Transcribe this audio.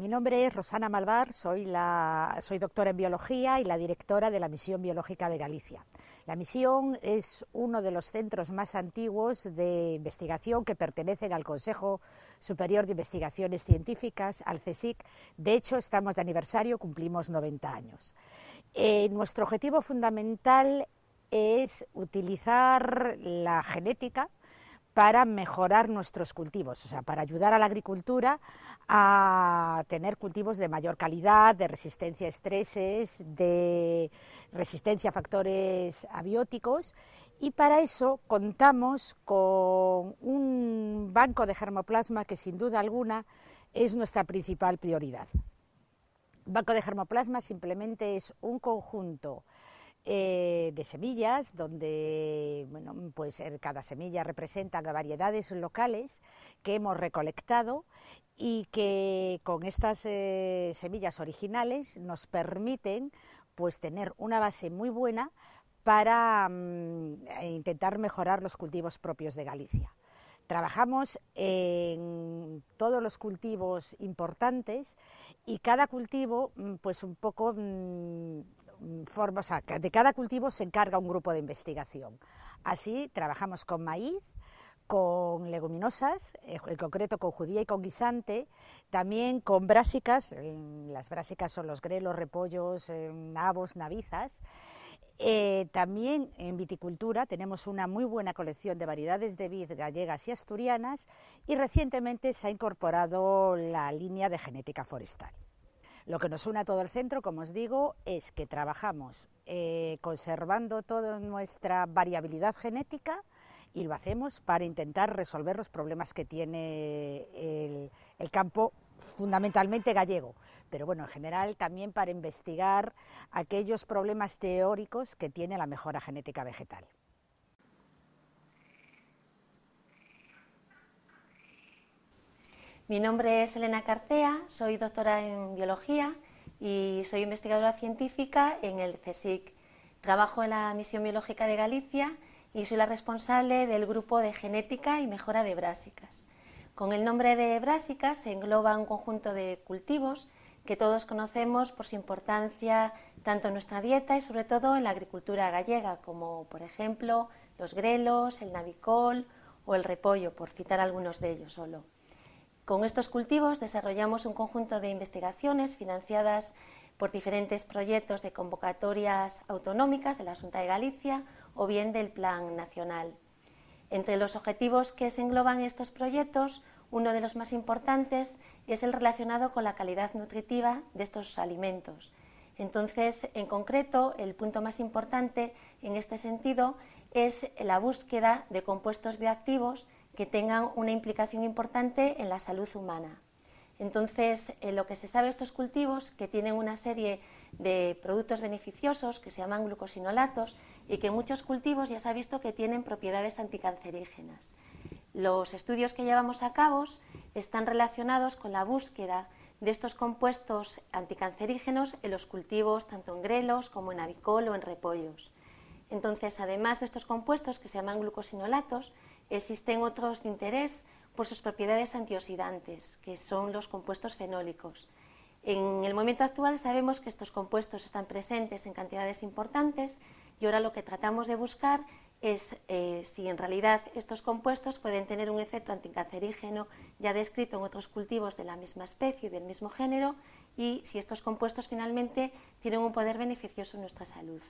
Mi nombre es Rosana Malvar, soy, doctora en biología y la directora de la Misión Biológica de Galicia. La misión es uno de los centros más antiguos de investigación que pertenecen al Consejo Superior de Investigaciones Científicas, al CSIC. De hecho, estamos de aniversario, cumplimos 90 años. Eh, nuestro objetivo fundamental es utilizar la genética para mejorar nuestros cultivos, o sea, para ayudar a la agricultura a tener cultivos de mayor calidad, de resistencia a estreses, de resistencia a factores abióticos. Y para eso contamos con un banco de germoplasma que sin duda alguna es nuestra principal prioridad. banco de germoplasma simplemente es un conjunto eh, de semillas, donde bueno, pues eh, cada semilla representa variedades locales que hemos recolectado y que con estas eh, semillas originales nos permiten pues tener una base muy buena para mm, e intentar mejorar los cultivos propios de Galicia. Trabajamos en todos los cultivos importantes y cada cultivo mm, pues un poco mm, de cada cultivo se encarga un grupo de investigación. Así trabajamos con maíz, con leguminosas, eh, en concreto con judía y con guisante, también con brásicas, mm, las brásicas son los grelos, repollos, eh, nabos, navizas. Eh, también en viticultura tenemos una muy buena colección de variedades de vid gallegas y asturianas y recientemente se ha incorporado la línea de genética forestal. Lo que nos une a todo el centro, como os digo, es que trabajamos eh, conservando toda nuestra variabilidad genética y lo hacemos para intentar resolver los problemas que tiene el campo fundamentalmente gallego, pero bueno, en general también para investigar aquellos problemas teóricos que tiene la mejora genética vegetal. Mi nombre es Elena Cartea, soy doctora en biología y soy investigadora científica en el CSIC. Trabajo en la Misión Biológica de Galicia y soy la responsable del grupo de genética y mejora de brásicas. Con el nombre de brásicas se engloba un conjunto de cultivos que todos conocemos por su importancia tanto en nuestra dieta y sobre todo en la agricultura gallega, como por ejemplo los grelos, el navicol o el repollo, por citar algunos de ellos solo. Con estos cultivos desarrollamos un conjunto de investigaciones financiadas por diferentes proyectos de convocatorias autonómicas de la Junta de Galicia o bien del Plan Nacional. Entre los objetivos que se engloban estos proyectos, uno de los más importantes es el relacionado con la calidad nutritiva de estos alimentos. Entonces, en concreto, el punto más importante en este sentido es la búsqueda de compuestos bioactivos que tengan una implicación importante en la salud humana. Entonces, eh, lo que se sabe de estos cultivos, que tienen una serie de productos beneficiosos que se llaman glucosinolatos y que muchos cultivos ya se ha visto que tienen propiedades anticancerígenas. Los estudios que llevamos a cabo están relacionados con la búsqueda de estos compuestos anticancerígenos en los cultivos, tanto en grelos como en avicol o en repollos. Entonces, además de estos compuestos que se llaman glucosinolatos, Existen otros de interés por sus propiedades antioxidantes, que son los compuestos fenólicos. En el momento actual sabemos que estos compuestos están presentes en cantidades importantes y ahora lo que tratamos de buscar es eh, si en realidad estos compuestos pueden tener un efecto anticancerígeno ya descrito en otros cultivos de la misma especie y del mismo género y si estos compuestos finalmente tienen un poder beneficioso en nuestra salud.